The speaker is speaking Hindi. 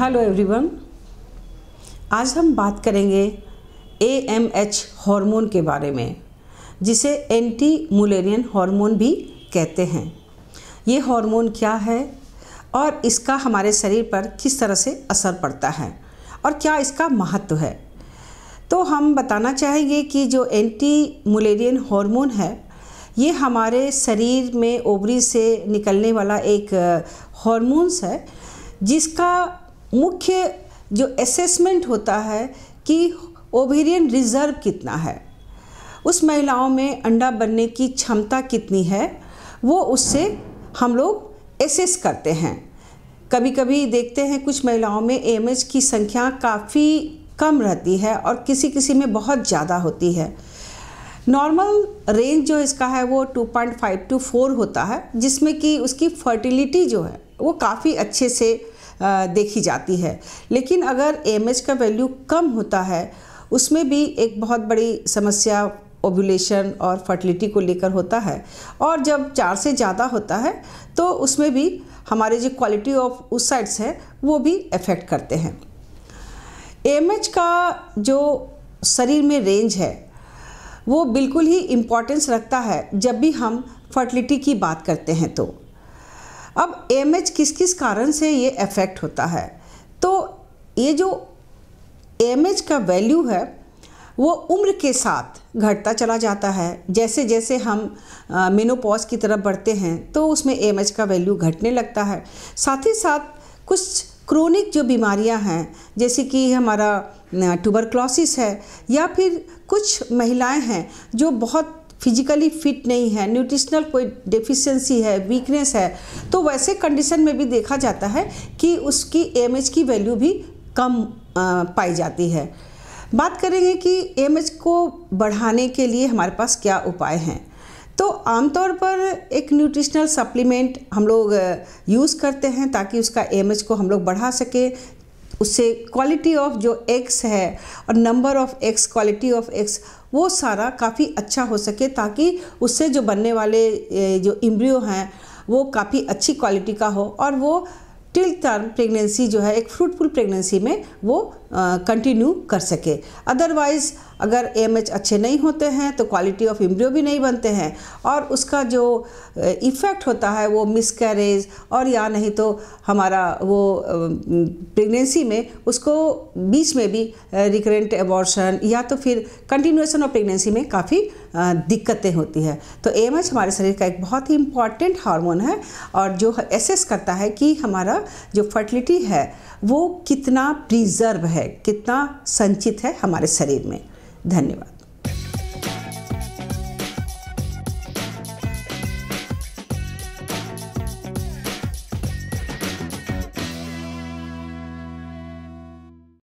हेलो एवरीवन आज हम बात करेंगे ए एम एच हॉर्मोन के बारे में जिसे एंटी मुलेरियन हार्मोन भी कहते हैं ये हार्मोन क्या है और इसका हमारे शरीर पर किस तरह से असर पड़ता है और क्या इसका महत्व है तो हम बताना चाहेंगे कि जो एंटी मुलेरियन हार्मोन है ये हमारे शरीर में ओवरी से निकलने वाला एक हॉर्मोन्स है जिसका मुख्य जो असेसमेंट होता है कि ओवेरियन रिजर्व कितना है उस महिलाओं में अंडा बनने की क्षमता कितनी है वो उससे हम लोग एसेस करते हैं कभी कभी देखते हैं कुछ महिलाओं में एम की संख्या काफ़ी कम रहती है और किसी किसी में बहुत ज़्यादा होती है नॉर्मल रेंज जो इसका है वो 2.5 टू फोर होता है जिसमें कि उसकी फर्टिलिटी जो है वो काफ़ी अच्छे से देखी जाती है लेकिन अगर एम का वैल्यू कम होता है उसमें भी एक बहुत बड़ी समस्या ओबुलेशन और फर्टिलिटी को लेकर होता है और जब चार से ज़्यादा होता है तो उसमें भी हमारे जो क्वालिटी ऑफ उस साइड्स है वो भी अफेक्ट करते हैं एम का जो शरीर में रेंज है वो बिल्कुल ही इम्पॉर्टेंस रखता है जब भी हम फर्टिलिटी की बात करते हैं तो अब एम किस किस कारण से ये अफेक्ट होता है तो ये जो एम का वैल्यू है वो उम्र के साथ घटता चला जाता है जैसे जैसे हम मेनोपॉज की तरफ बढ़ते हैं तो उसमें एम का वैल्यू घटने लगता है साथ ही साथ कुछ क्रोनिक जो बीमारियां हैं जैसे कि हमारा ट्यूबरक्लोसिस है या फिर कुछ महिलाएं हैं जो बहुत फिजिकली फिट नहीं है न्यूट्रिशनल कोई डेफिशिएंसी है वीकनेस है तो वैसे कंडीशन में भी देखा जाता है कि उसकी एम की वैल्यू भी कम पाई जाती है बात करेंगे कि एम को बढ़ाने के लिए हमारे पास क्या उपाय हैं तो आमतौर पर एक न्यूट्रिशनल सप्लीमेंट हम लोग यूज़ करते हैं ताकि उसका एम को हम लोग बढ़ा सकें उससे क्वालिटी ऑफ जो एक्स है और number of X quality of X वो सारा काफ़ी अच्छा हो सके ताकि उससे जो बनने वाले जो इम्ब्रियो हैं वो काफ़ी अच्छी क्वालिटी का हो और वो टिल टर्म प्रेगनेंसी जो है एक फ्रूटफुल प्रेगनेंसी में वो कंटिन्यू कर सके अदरवाइज़ अगर एम अच्छे नहीं होते हैं तो क्वालिटी ऑफ इम्ब्रियो भी नहीं बनते हैं और उसका जो इफ़ेक्ट होता है वो मिसकैरेज और या नहीं तो हमारा वो प्रेगनेंसी में उसको बीच में भी रिकरेंट एबॉर्शन या तो फिर कंटिन्यूएसन ऑफ प्रेगनेंसी में काफ़ी दिक्कतें होती है तो एम हमारे शरीर का एक बहुत ही इम्पॉर्टेंट हार्मोन है और जो एसेस करता है कि हमारा जो फर्टिलिटी है वो कितना प्रिजर्व है कितना संचित है हमारे शरीर में धन्यवाद